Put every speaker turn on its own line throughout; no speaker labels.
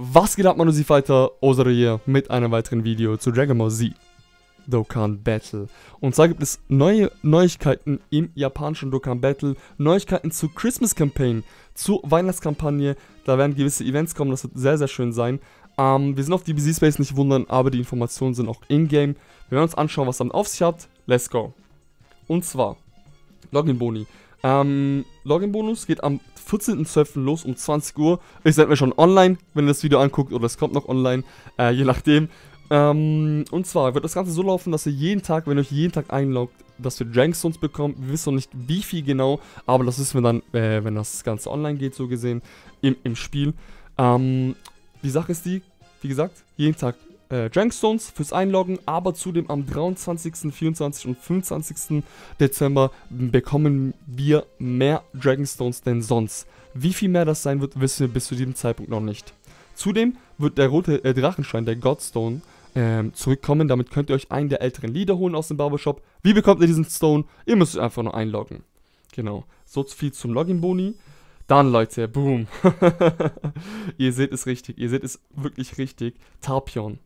Was geht ab, Manusi Fighter? Osare hier mit einem weiteren Video zu Dragon Ball Z Dokkan Battle. Und zwar gibt es neue Neuigkeiten im japanischen Dokkan Battle, Neuigkeiten zur Christmas Campaign, zur Weihnachtskampagne. Da werden gewisse Events kommen, das wird sehr, sehr schön sein. Ähm, wir sind auf DBZ Space, nicht wundern, aber die Informationen sind auch in-game. Wir werden uns anschauen, was damit auf sich hat. Let's go. Und zwar, Login-Boni. Ähm, Login-Bonus geht am 14.12. los um 20 Uhr. Ihr seid mir schon online, wenn ihr das Video anguckt, oder es kommt noch online, äh, je nachdem. Ähm, und zwar wird das Ganze so laufen, dass ihr jeden Tag, wenn ihr euch jeden Tag einloggt, dass wir Drankstones bekommen. Wir wissen noch nicht, wie viel genau, aber das wissen wir dann, äh, wenn das Ganze online geht, so gesehen, im, im Spiel. Ähm, die Sache ist die, wie gesagt, jeden Tag äh, Drankstones fürs Einloggen, aber zudem am 23., 24. und 25. Dezember bekommen wir mehr Dragonstones denn sonst. Wie viel mehr das sein wird, wissen wir bis zu diesem Zeitpunkt noch nicht. Zudem wird der rote äh, Drachenstein, der Godstone, ähm, zurückkommen. Damit könnt ihr euch einen der älteren Lieder holen aus dem Barbershop. Wie bekommt ihr diesen Stone? Ihr müsst euch einfach nur einloggen. Genau, so viel zum Login-Boni. Dann, Leute, boom. ihr seht es richtig, ihr seht es wirklich richtig. Tarpion.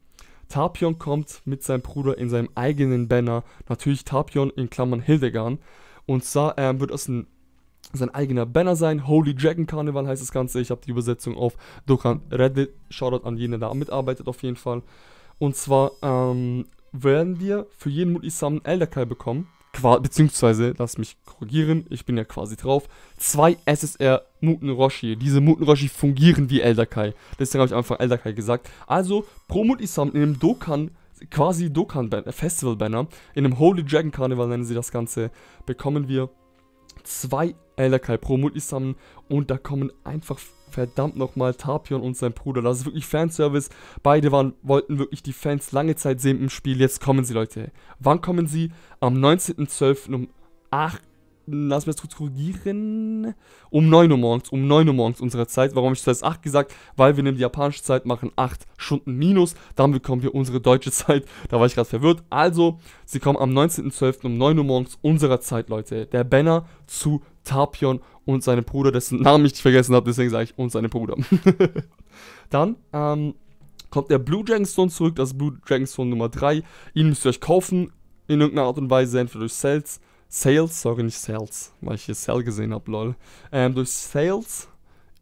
Tapion kommt mit seinem Bruder in seinem eigenen Banner, natürlich Tapion in Klammern Hildegard. Und zwar ähm, wird es ein, sein eigener Banner sein. Holy Dragon Carnival heißt das Ganze. Ich habe die Übersetzung auf Dokan Reddit. Shoutout an jene, der da mitarbeitet auf jeden Fall. Und zwar ähm, werden wir für jeden mutti Summon Elder Kai bekommen beziehungsweise, lass mich korrigieren, ich bin ja quasi drauf, zwei SSR Muten Roshi. Diese Muten Roshi fungieren wie Eldakai. Deswegen habe ich einfach Eldakai gesagt. Also, pro Mutisam in einem Dokan, quasi Dokan Festival Banner, in einem Holy Dragon Carnival nennen sie das Ganze, bekommen wir zwei Eldakai pro Mutisam und da kommen einfach verdammt nochmal Tapion und sein Bruder. Das ist wirklich Fanservice. Beide waren, wollten wirklich die Fans lange Zeit sehen im Spiel. Jetzt kommen sie, Leute. Wann kommen sie? Am 19.12. um 8 lass mich das kurz korrigieren, um 9 Uhr morgens, um 9 Uhr morgens unserer Zeit. Warum habe ich zuerst 8 gesagt? Weil wir nehmen die japanische Zeit machen 8 Stunden minus, dann bekommen wir unsere deutsche Zeit. Da war ich gerade verwirrt. Also, sie kommen am 19.12. um 9 Uhr morgens unserer Zeit, Leute. Der Banner zu Tapion und seinem Bruder, dessen Namen ich nicht vergessen habe, deswegen sage ich und seinem Bruder. Dann ähm, kommt der Blue Dragonstone zurück, das ist Blue Dragonstone Nummer 3. Ihn müsst ihr euch kaufen, in irgendeiner Art und Weise, entweder durch Sales, Sales, sorry, nicht Sales, weil ich hier Sale gesehen habe, lol. Ähm, durch Sales.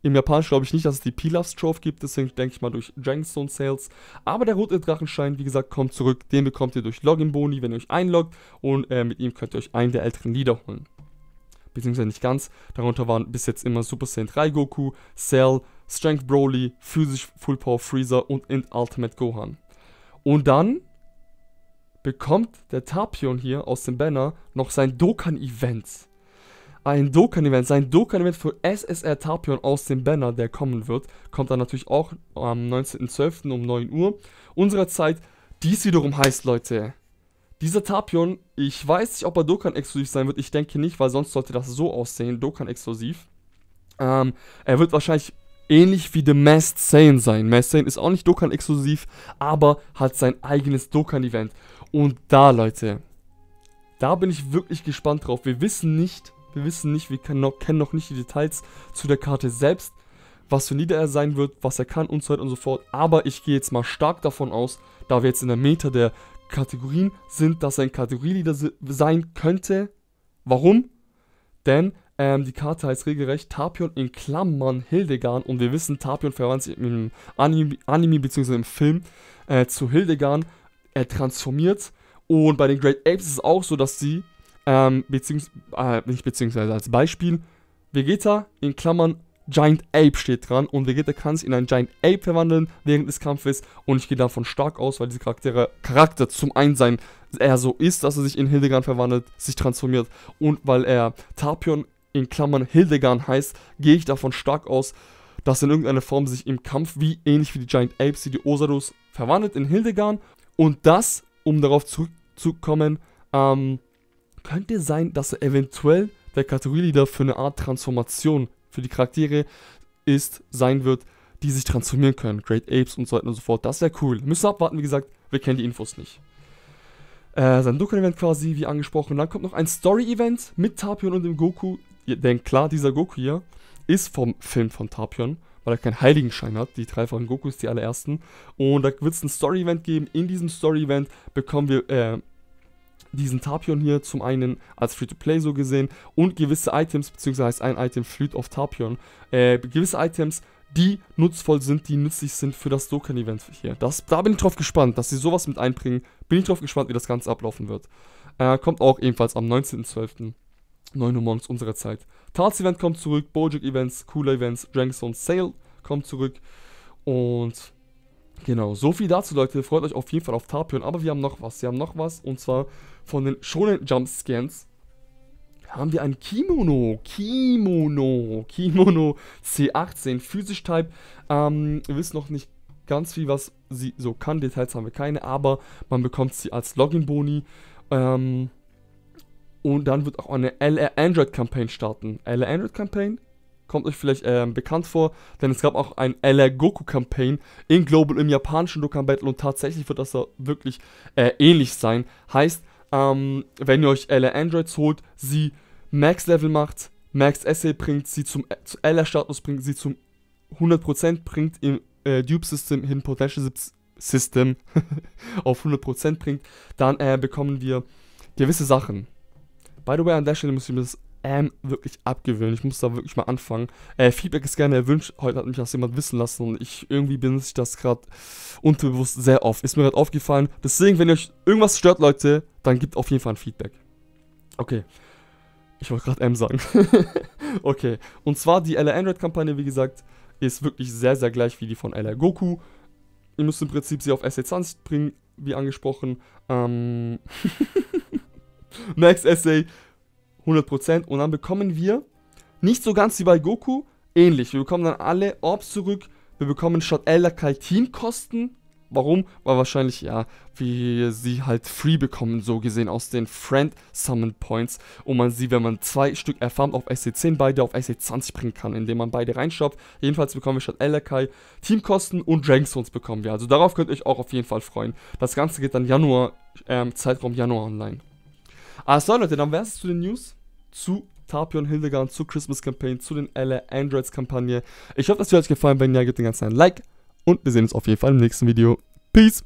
Im Japanisch glaube ich nicht, dass es die Pilafs Trophy gibt, deswegen denke ich mal durch Dragonstone Sales. Aber der rote Drachenschein, wie gesagt, kommt zurück. Den bekommt ihr durch Login-Boni, wenn ihr euch einloggt. Und äh, mit ihm könnt ihr euch einen der älteren Lieder holen beziehungsweise nicht ganz. Darunter waren bis jetzt immer Super Saiyan 3 Goku, Cell, Strength Broly, Physisch Full Power Freezer und Ultimate Gohan. Und dann bekommt der Tapion hier aus dem Banner noch sein Dokkan-Event. Ein Dokkan-Event, sein Dokkan-Event für SSR Tapion aus dem Banner, der kommen wird, kommt dann natürlich auch am 19.12. um 9 Uhr unserer Zeit. Dies wiederum heißt, Leute, dieser Tapion, ich weiß nicht, ob er Dokkan exklusiv sein wird. Ich denke nicht, weil sonst sollte das so aussehen, Dokkan exklusiv. Ähm, er wird wahrscheinlich ähnlich wie The Masked Saiyan sein. Masked Saiyan ist auch nicht Dokkan exklusiv, aber hat sein eigenes Dokkan Event. Und da, Leute, da bin ich wirklich gespannt drauf. Wir wissen nicht, wir wissen nicht, wir noch, kennen noch nicht die Details zu der Karte selbst, was für Nieder er sein wird, was er kann und so weiter und so fort. Aber ich gehe jetzt mal stark davon aus, da wir jetzt in der Meta der Kategorien sind, dass er ein Kategorieleader sein könnte. Warum? Denn ähm, die Karte heißt regelrecht Tapion in Klammern Hildegarn und wir wissen, Tapion verwandt sich im Anime, Anime bzw. im Film äh, zu Hildegarn. Er transformiert und bei den Great Apes ist es auch so, dass sie, ähm, beziehungs äh, nicht beziehungsweise als Beispiel, Vegeta in Klammern Giant Ape steht dran und Vegeta kann es in einen Giant Ape verwandeln während des Kampfes und ich gehe davon stark aus, weil diese Charaktere, Charakter zum einen sein, er so ist, dass er sich in Hildegard verwandelt, sich transformiert und weil er Tapion in Klammern Hildegard heißt, gehe ich davon stark aus, dass in irgendeiner Form sich im Kampf, wie ähnlich wie die Giant Apes, die die Osarus verwandelt in Hildegard und das, um darauf zurückzukommen, ähm, könnte sein, dass er eventuell der Kategorieleader für eine Art Transformation für die Charaktere ist, sein wird, die sich transformieren können. Great Apes und so weiter und so fort. Das wäre cool. Müssen wir abwarten, wie gesagt, wir kennen die Infos nicht. Äh, sein Dokkan-Event quasi, wie angesprochen. dann kommt noch ein Story-Event mit Tapion und dem Goku. Denn klar, dieser Goku hier ist vom Film von Tapion, weil er keinen Heiligenschein hat. Die drei von ist die allerersten. Und da wird es ein Story-Event geben. In diesem Story-Event bekommen wir äh, diesen Tapion hier zum einen als Free-to-Play so gesehen und gewisse Items, beziehungsweise ein Item Fleet of Tapion, äh, gewisse Items, die nutzvoll sind, die nützlich sind für das Dokkan-Event hier. Das, da bin ich drauf gespannt, dass sie sowas mit einbringen. Bin ich drauf gespannt, wie das Ganze ablaufen wird. Äh, kommt auch ebenfalls am 19.12. 9 Uhr morgens unserer Zeit. Tarts Event kommt zurück, Bojack Events, Cooler Events, Dragonstone Sale kommt zurück und Genau, so viel dazu, Leute. Freut euch auf jeden Fall auf Tapion. Aber wir haben noch was. Wir haben noch was. Und zwar von den Shonen Jumpscans haben wir ein Kimono. Kimono. Kimono C18. Physisch Type. Ähm, wir wissen noch nicht ganz viel, was sie so kann. Details haben wir keine. Aber man bekommt sie als Login-Boni. Ähm, und dann wird auch eine LR Android Campaign starten. LR Android Campaign kommt euch vielleicht ähm, bekannt vor, denn es gab auch ein LR Goku Campaign in Global im japanischen Dokkan Battle und tatsächlich wird das da wirklich äh, ähnlich sein. Heißt, ähm, wenn ihr euch LR Androids holt, sie Max Level macht, Max Essay bringt, sie zum äh, LR Status bringt, sie zum 100% bringt im äh, Dupe System, hin, Potential System auf 100% bringt, dann äh, bekommen wir gewisse Sachen. By the way, an der Stelle muss ich mir das ähm, wirklich abgewöhnt. Ich muss da wirklich mal anfangen. Äh, Feedback ist gerne erwünscht. Heute hat mich das jemand wissen lassen und ich irgendwie bin sich das gerade unterbewusst sehr oft. Ist mir gerade aufgefallen. Deswegen, wenn euch irgendwas stört, Leute, dann gebt auf jeden Fall ein Feedback. Okay. Ich wollte gerade M sagen. okay. Und zwar die LR Android-Kampagne, wie gesagt, ist wirklich sehr, sehr gleich wie die von LR Goku. Ihr müsst im Prinzip sie auf SC20 e bringen, wie angesprochen. Ähm Next Essay 100% und dann bekommen wir nicht so ganz wie bei Goku, ähnlich. Wir bekommen dann alle Orbs zurück, wir bekommen statt Elder Kaltin-Kosten. Warum? Weil wahrscheinlich, ja, wir sie halt free bekommen, so gesehen, aus den Friend Summon Points. Und man sie, wenn man zwei Stück erfarmt, auf SC10 beide auf SC20 bringen kann, indem man beide reinstopft. Jedenfalls bekommen wir statt Elderkai Teamkosten und Dragonstones bekommen wir. Also darauf könnt ihr euch auch auf jeden Fall freuen. Das Ganze geht dann Januar, ähm, Zeitraum Januar online. Also Leute, dann wär's zu den News zu Tapion Hildegard, zu Christmas Campaign, zu den LA Androids Kampagne. Ich hoffe, das hat euch gefallen. Wenn ja, gebt den ganzen ein Like und wir sehen uns auf jeden Fall im nächsten Video. Peace!